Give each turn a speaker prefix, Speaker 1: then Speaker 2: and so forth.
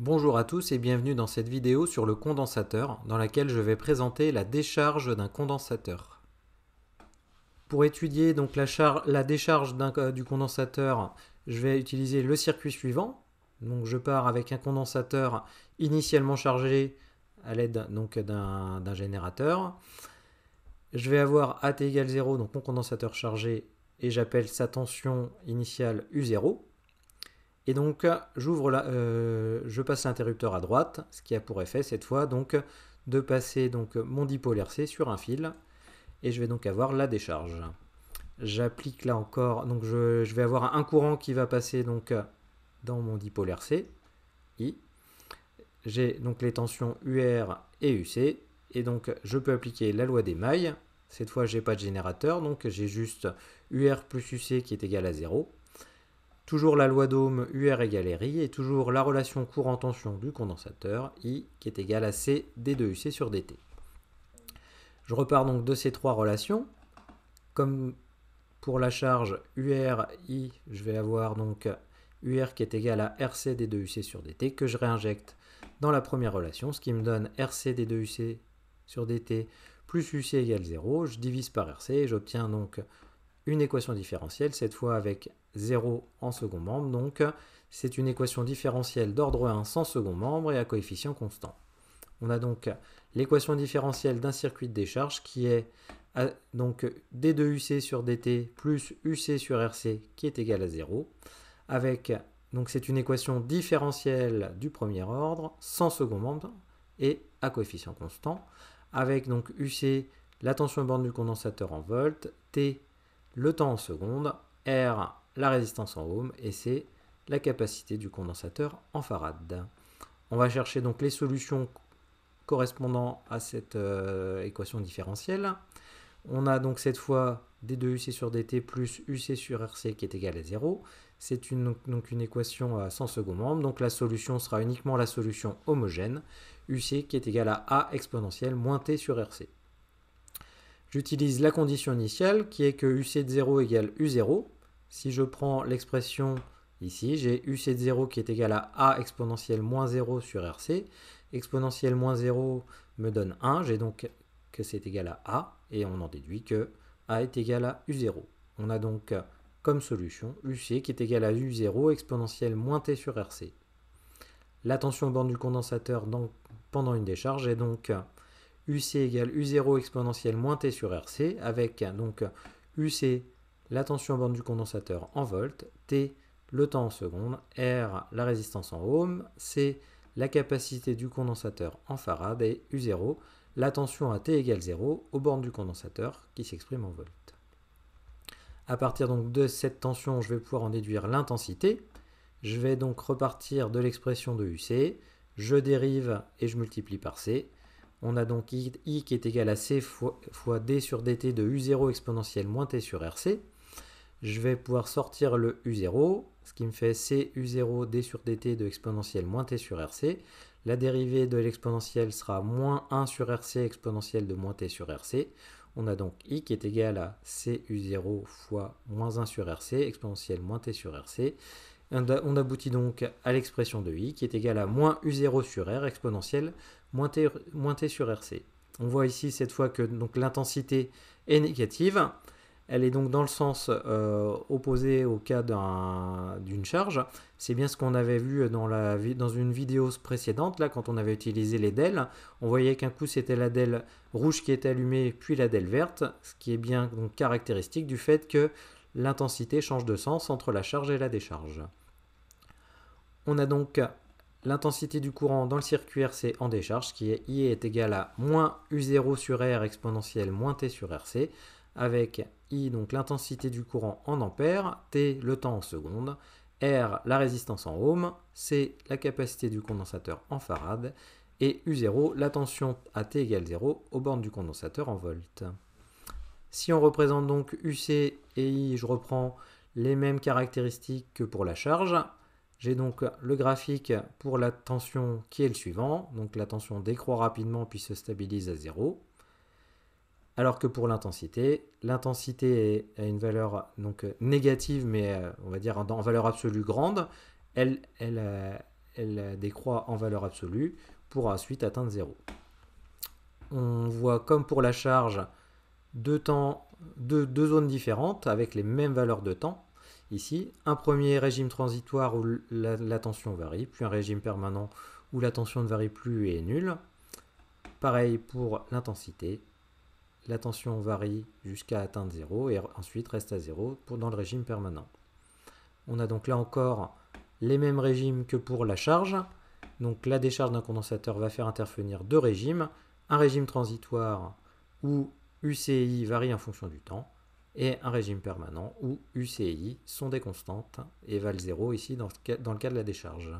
Speaker 1: Bonjour à tous et bienvenue dans cette vidéo sur le condensateur dans laquelle je vais présenter la décharge d'un condensateur. Pour étudier donc la, décharge du condensateur, je vais utiliser le circuit suivant. Donc je pars avec un condensateur initialement chargé à l'aide d'un générateur. Je vais avoir AT égale 0, donc mon condensateur chargé, et j'appelle sa tension initiale U0. Et donc, j'ouvre la, euh, je passe l'interrupteur à droite, ce qui a pour effet cette fois donc de passer donc mon dipolaire C sur un fil, et je vais donc avoir la décharge. J'applique là encore, donc je, vais avoir un courant qui va passer donc dans mon dipolaire C, I. J'ai donc les tensions UR et UC, et donc je peux appliquer la loi des mailles. Cette fois, j'ai pas de générateur, donc j'ai juste UR plus UC qui est égal à 0 Toujours la loi d'Ohm UR égale RI et toujours la relation courant-tension du condensateur I qui est égal à C D2UC sur DT. Je repars donc de ces trois relations. Comme pour la charge UR, I, je vais avoir donc UR qui est égal à RC D2UC sur DT que je réinjecte dans la première relation, ce qui me donne RC D2UC sur DT plus UC égale 0. Je divise par RC et j'obtiens donc une équation différentielle, cette fois avec 0 en second membre. Donc c'est une équation différentielle d'ordre 1 sans second membre et à coefficient constant. On a donc l'équation différentielle d'un circuit de décharge qui est euh, donc d2uc sur dt plus uc sur rc qui est égal à 0 avec donc c'est une équation différentielle du premier ordre sans second membre et à coefficient constant avec donc uc la tension borne du condensateur en volts t le temps en secondes, R la résistance en ohm et C la capacité du condensateur en farad. On va chercher donc les solutions correspondant à cette euh, équation différentielle. On a donc cette fois d2uc sur dt plus uc sur rc qui est égal à 0. C'est une, donc une équation sans second membre, donc la solution sera uniquement la solution homogène, uc qui est égal à a exponentielle moins t sur rc j'utilise la condition initiale qui est que UC de 0 égale U0. Si je prends l'expression ici, j'ai UC de 0 qui est égal à A exponentielle moins 0 sur RC. Exponentielle moins 0 me donne 1, j'ai donc que c'est égal à A, et on en déduit que A est égal à U0. On a donc comme solution UC qui est égal à U0 exponentielle moins T sur RC. La tension aux bornes du condensateur pendant une décharge est donc UC égale U0 exponentielle moins T sur RC, avec donc UC la tension à bord du condensateur en volts, T le temps en secondes, R la résistance en ohm, C la capacité du condensateur en farad et U0 la tension à T égale 0 aux bornes du condensateur qui s'exprime en volts. À partir donc de cette tension, je vais pouvoir en déduire l'intensité. Je vais donc repartir de l'expression de UC, je dérive et je multiplie par C. On a donc I, qui est égal à C fois, D sur DT de U0 exponentielle moins T sur RC. Je vais pouvoir sortir le U0, ce qui me fait C U0 D sur DT de exponentielle moins T sur RC. La dérivée de l'exponentielle sera moins 1 sur RC exponentielle de moins T sur RC. On a donc i qui est égal à c u0 fois moins 1 sur rc, exponentielle moins t sur rc. On aboutit donc à l'expression de i qui est égal à moins u0 sur r, exponentielle moins T, sur RC. On voit ici cette fois que l'intensité est négative. Elle est donc dans le sens euh, opposé au cas d'une charge. C'est bien ce qu'on avait vu dans, une vidéo précédente, là, quand on avait utilisé les DEL. On voyait qu'un coup, c'était la DEL rouge qui était allumée, puis la DEL verte, ce qui est bien caractéristique du fait que l'intensité change de sens entre la charge et la décharge. On a donc L'intensité du courant dans le circuit RC en décharge, qui est I est égal à moins U0 sur R exponentielle moins T sur RC, avec I, donc l'intensité du courant en ampères, T, le temps en secondes, R, la résistance en ohm, C, la capacité du condensateur en farad, et U0, la tension à T égale 0 aux bornes du condensateur en volts. Si on représente donc UC et I, je reprends les mêmes caractéristiques que pour la charge, j'ai donc le graphique pour la tension qui est le suivant. Donc la tension décroît rapidement puis se stabilise à 0. Alors que pour l'intensité, l'intensité a une valeur donc négative, mais euh, on va dire en valeur absolue grande. Elle, euh, elle, décroît en valeur absolue pour ensuite atteindre 0. On voit comme pour la charge deux, temps, deux zones différentes avec les mêmes valeurs de temps ici, un premier régime transitoire où la, tension varie, puis un régime permanent où la tension ne varie plus et est nulle. Pareil pour l'intensité, la tension varie jusqu'à atteindre 0 et ensuite reste à 0 pour, dans le régime permanent. On a donc là encore les mêmes régimes que pour la charge. Donc la décharge d'un condensateur va faire intervenir deux régimes, un régime transitoire où UCI varie en fonction du temps, et un régime permanent où UCI sont des constantes et valent 0 ici dans le cas de la décharge.